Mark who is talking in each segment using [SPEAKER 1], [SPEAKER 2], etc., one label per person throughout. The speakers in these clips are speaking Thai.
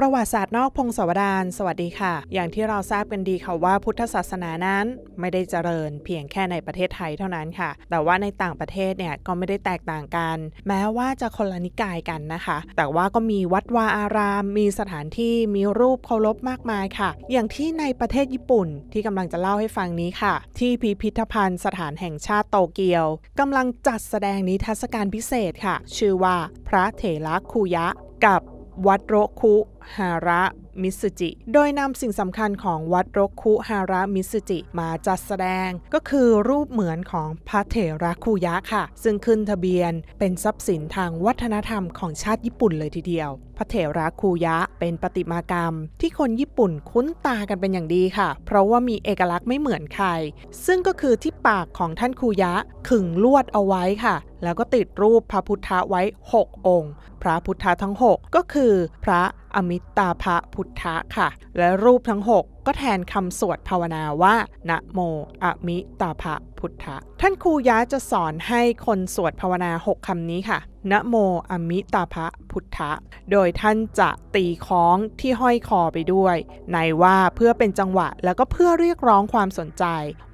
[SPEAKER 1] ประวัติศาสตร์นอกพงศาวดารสวัสดีค่ะ อย่างที่เราทราบกันดีค่ะว่าพุทธศาสนานั้น ไม่ได้เจริญเพียงแค่ในประเทศไทยเท่านั้นค่ะ แต่ว่าในต่างประเทศเนี่ยก็ไม่ได้แตกต่างกัน แม้ว่าจะคนละนิกายกันนะคะ แต่ว่าก็มีวัดวาอาราม มีสถานที่มีรูปเคารพมากมายค่ะ อย่างที่ในประเทศญี่ปุ่นที่กำลังจะเล่าให้ฟังนี้ค่ะ ที่พิพิธภัณฑ์สถานแห่งชาติโตเกียวกำลังจัดแสดงนิทรรศการพิเศษค่ะ ชื่อว่าพระเถระคุยะกับวัดโรคุฮาระมิสุจิ โดยนำสิ่งสำคัญของวัดโรคุฮาระมิสุจิมาจัดแสดงก็คือรูปเหมือนของพระเถระคุยะค่ะ ซึ่งขึ้นทะเบียนเป็นทรัพย์สินทางวัฒนธรรมของชาติญี่ปุ่นเลยทีเดียว พระเถระคุยะเป็นปฏิมากรรมที่คนญี่ปุ่นคุ้นตากันเป็นอย่างดีค่ะ เพราะว่ามีเอกลักษณ์ไม่เหมือนใคร ซึ่งก็คือที่ปากของท่านคุยะขึงลวดเอาไว้ค่ะแล้วก็ติดรูปพระพุทธไว้ 6 องค์ พระพุทธทั้ง 6 ก็คือพระอมิตาภพุทธะค่ะ และรูปทั้ง 6ก็แทนคำสวดภาวนาว่า นะโมอะมิตาภะพุทธะ ท่านครูยะาจะสอนให้คนสวดภาวนา 6คำนี้ค่ะ นะโมอมิตาภะพุทธะ โดยท่านจะตีคล้องที่ห้อยคอไปด้วย ในว่าเพื่อเป็นจังหวะแล้วก็เพื่อเรียกร้องความสนใจ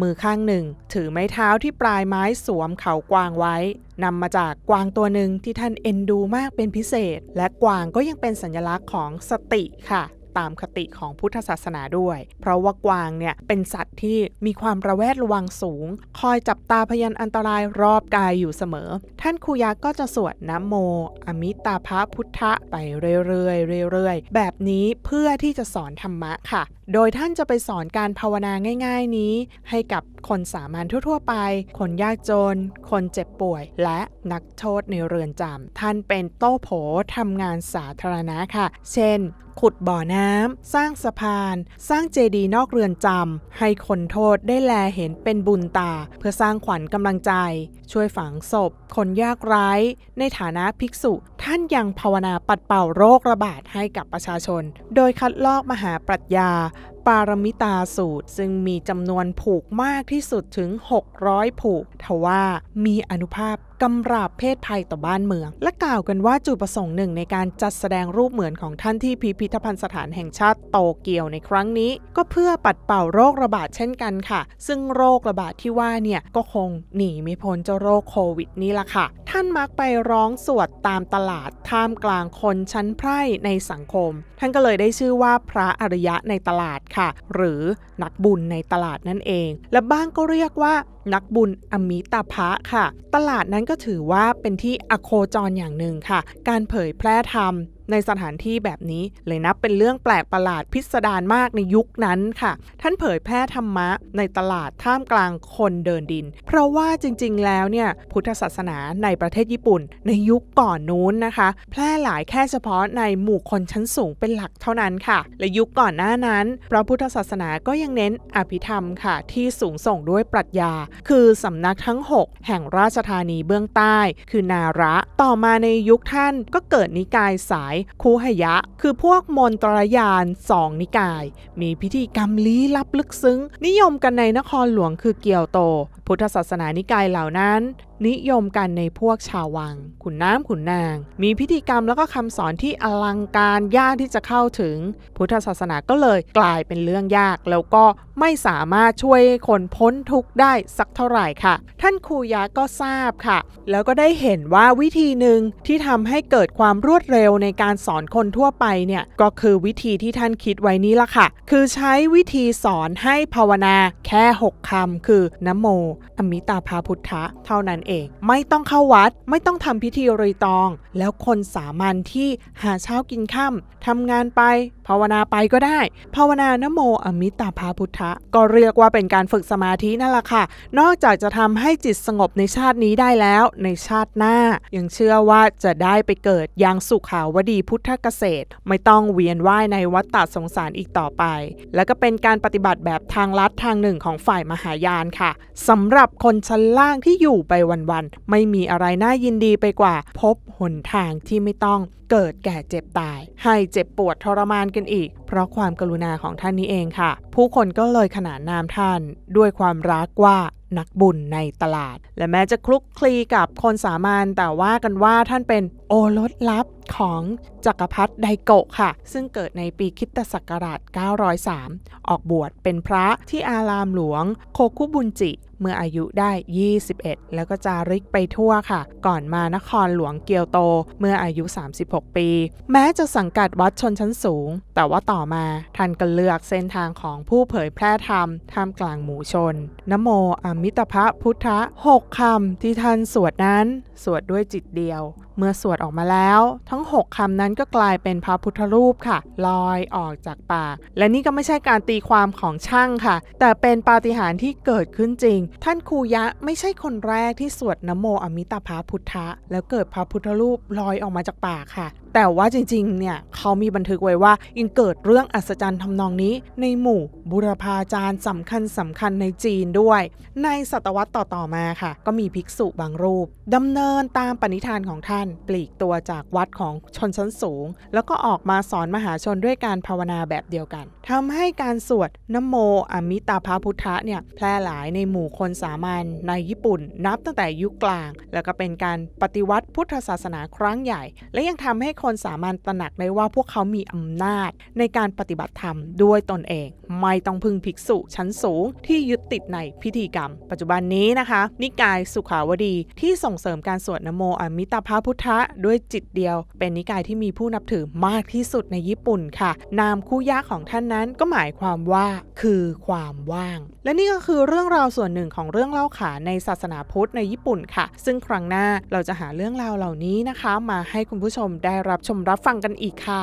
[SPEAKER 1] มือข้างหนึ่งถือไม้เท้าที่ปลายไม้สวมเขากวางไว้นำมาจากกวางตัวหนึ่งที่ท่านเอ็นดูมากเป็นพิเศษ และกวางก็ยังเป็นสัญลักษณ์ของสติค่ะตามคติของพุทธศาสนาด้วย เพราะว่ากวางเนี่ย เป็นสัตว์ที่มีความระแวดระวังสูงคอยจับตาพยันอันตรายรอบกายอยู่เสมอ ท่านครูยักษ์ก็จะสวดนะโม อมิตาภะพุทธะ ไปเรื่อยๆเรื่อย ๆ แบบนี้เพื่อที่จะสอนธรรมะค่ะโดยท่านจะไปสอนการภาวนาง่ายๆนี้ ให้กับคนสามัญทั่วๆ ไป คนยากจน คนเจ็บป่วย และนักโทษในเรือนจำ ท่านเป็นโต้โผทำงานสาธารณะค่ะ เช่น ขุดบ่อน้ำ สร้างสะพาน สร้างเจดีย์นอกเรือนจำ ให้คนโทษได้แลเห็นเป็นบุญตา เพื่อสร้างขวัญกำลังใจ ช่วยฝังศพ คนยากไร้ ในฐานะภิกษุ ท่านยังภาวนาปัดเป่าโรคระบาดให้กับประชาชน โดยคัดลอกมหาปรัชญาปารมิตาสูตรซึ่งมีจำนวนผูกมากที่สุดถึง 600 ผูกทว่ามีอนุภาพกำราบเพศภัยต่อบ้านเมือง และกล่าวกันว่าจุดประสงค์หนึ่งในการจัดแสดงรูปเหมือนของท่านที่พิพิธภัณฑ์สถานแห่งชาติโตเกียว ในครั้งนี้ ก็เพื่อปัดเป่าโรคระบาดเช่นกันค่ะ ซึ่งโรคระบาดที่ว่าเนี่ย ก็คงหนีไม่พ้นเจ้าโรคโควิดนี่ละค่ะ ท่านมักไปร้องสวดตามตลาดท่ามกลางคนชั้นไพร่ในสังคม ท่านก็เลยได้ชื่อว่าพระอริยะในตลาดค่ะ หรือนักบุญในตลาดนั่นเอง และบ้างก็เรียกว่านักบุญอมิตาภะค่ะ ตลาดนั้นก็ถือว่าเป็นที่อโคจรอย่างหนึ่งค่ะ การเผยแพร่ธรรมในสถานที่แบบนี้เลยนับเป็นเรื่องแปลกประหลาดพิสดารมากในยุคนั้นค่ะ ท่านเผยแพร่ธรรมะในตลาดท่ามกลางคนเดินดิน เพราะว่าจริงๆ แล้วเนี่ยพุทธศาสนาในประเทศญี่ปุ่นในยุคก่อนนู้นนะคะ แพร่หลายแค่เฉพาะในหมู่คนชั้นสูงเป็นหลักเท่านั้นค่ะ และยุคก่อนหน้านั้นพระพุทธศาสนาก็ยังเน้นอภิธรรมค่ะที่สูงส่งด้วยปรัชญาคือสำนักทั้ง 6 แห่งราชธานีเบื้องใต้ คือนาระต่อมาในยุคท่านก็เกิดนิกายสายคูหยะคือพวกมนตรยานสองนิกาย มีพิธีกรรมลี้ลับลึกซึ้งนิยมกันในนครหลวงคือเกียวโต พุทธศาสนานิกายเหล่านั้นนิยมกันในพวกชาววัง ขุนน้ำขุนนาง มีพิธีกรรมแล้วก็คำสอนที่อลังการยากที่จะเข้าถึง พุทธศาสนาก็เลยกลายเป็นเรื่องยากแล้วก็ไม่สามารถช่วยคนพ้นทุกข์ได้สักเท่าไหร่ค่ะ ท่านครูยะก็ทราบค่ะ แล้วก็ได้เห็นว่าวิธีหนึ่งที่ทำให้เกิดความรวดเร็วในการสอนคนทั่วไปเนี่ยก็คือวิธีที่ท่านคิดไว้นี้ละค่ะ คือใช้วิธีสอนให้ภาวนา แค่ 6 คำ คือนโม อมิตาภาพุทธะ เท่านั้นเองไม่ต้องเข้าวัดไม่ต้องทำพิธีรีตอง แล้วคนสามัญที่หาเช้ากินค่าทำงานไปภาวนาไปก็ได้ ภาวนานโม อมิตาภาพุทธะก็เรียกว่าเป็นการฝึกสมาธินั่นแหละค่ะ นอกจากจะทำให้จิตสงบในชาตินี้ได้แล้วในชาติหน้า ยังเชื่อว่าจะได้ไปเกิดยังสุขาวดีพุทธเกษตร ไม่ต้องเวียนว่ายในวัฏฏสงสารอีกต่อไป และก็เป็นการปฏิบัติแบบทางลัดทางหนึ่งของฝ่ายมหายานค่ะ สำหรับคนชั้นล่างที่อยู่ไปวันๆไม่มีอะไรน่ายินดีไปกว่า พบหนทางที่ไม่ต้องเกิดแก่เจ็บตาย ให้เจ็บปวดทรมานกันอีกเพราะความกรุณาของท่านนี้เองค่ะ ผู้คนก็เลยขนานนามท่าน ด้วยความรักว่านักบุญในตลาด และแม้จะคลุกคลีกับคนสามัญแต่ว่ากันว่าท่านเป็นโอรสลับของจักรพรรดิไดโกะค่ะ ซึ่งเกิดในปีคิตศักราช903 ออกบวชเป็นพระที่อารามหลวงโคคุบุนจิเมื่ออายุได้ 21 แล้วก็จาริกไปทั่วค่ะ ก่อนมานครหลวงเกียวโตเมื่ออายุ 36 ปี แม้จะสังกัดวัดชนชั้นสูง แต่ว่าต่อมาท่านก็เลือกเส้นทางของผู้เผยแพร่ธรรม ท่ามกลางหมู่ชนนโมอมิตรพระพุทธหกคำที่ท่านสวดนั้นสวดด้วยจิตเดียวเมื่อสวดออกมาแล้ว ทั้ง 6คำนั้นก็กลายเป็นพระพุทธรูปค่ะลอยออกจากปาก และนี่ก็ไม่ใช่การตีความของช่างค่ะ แต่เป็นปาฏิหาริย์ที่เกิดขึ้นจริง ท่านครูยะไม่ใช่คนแรกที่สวดนโมอมิตาภาพุทธะ แล้วเกิดพระพุทธรูปลอยออกมาจากปากค่ะแต่ว่าจริงๆ เนี่ย เขามีบันทึกไว้ว่า อิงเกิดเรื่องอัศจรรย์ทำนองนี้ ในหมู่บุรพาจารย์สำคัญสำคัญในจีนด้วย ในศตวรรษต่อๆ มาค่ะ ก็มีภิกษุบางรูปดำเนินตามปณิธานของท่าน ปลีกตัวจากวัดของชนชั้นสูง แล้วก็ออกมาสอนมหาชนด้วยการภาวนาแบบเดียวกันทำให้การสวดนโมอมิตาภาพุทธะเนี่ยแพร่หลายในหมู่คนสามัญในญี่ปุ่น นับตั้งแต่ยุคกลาง แล้วก็เป็นการปฏิวัติพุทธศาสนาครั้งใหญ่ และยังทำให้คนสามารถตระหนักได้ว่าพวกเขามีอำนาจ ในการปฏิบัติธรรมด้วยตนเอง ไม่ต้องพึ่งภิกษุ ชั้นสูง ที่ยึดติดในพิธีกรรม ปัจจุบันนี้นะคะ นิกายสุขาวดีที่ส่งเสริมการสวดนโมอมิตาภาพุทธะ ด้วยจิตเดียว เป็นนิกายที่มีผู้นับถือมากที่สุดในญี่ปุ่นค่ะ นามคู่ยากของท่านนั้นก็หมายความว่าคือความว่าง และนี่ก็คือเรื่องราวส่วนหนึ่งของเรื่องเล่าขานในศาสนาพุทธในญี่ปุ่นค่ะ ซึ่งครั้งหน้าเราจะหาเรื่องราวเหล่านี้นะคะ มาให้คุณผู้ชมได้รับชมรับฟังกันอีกค่ะ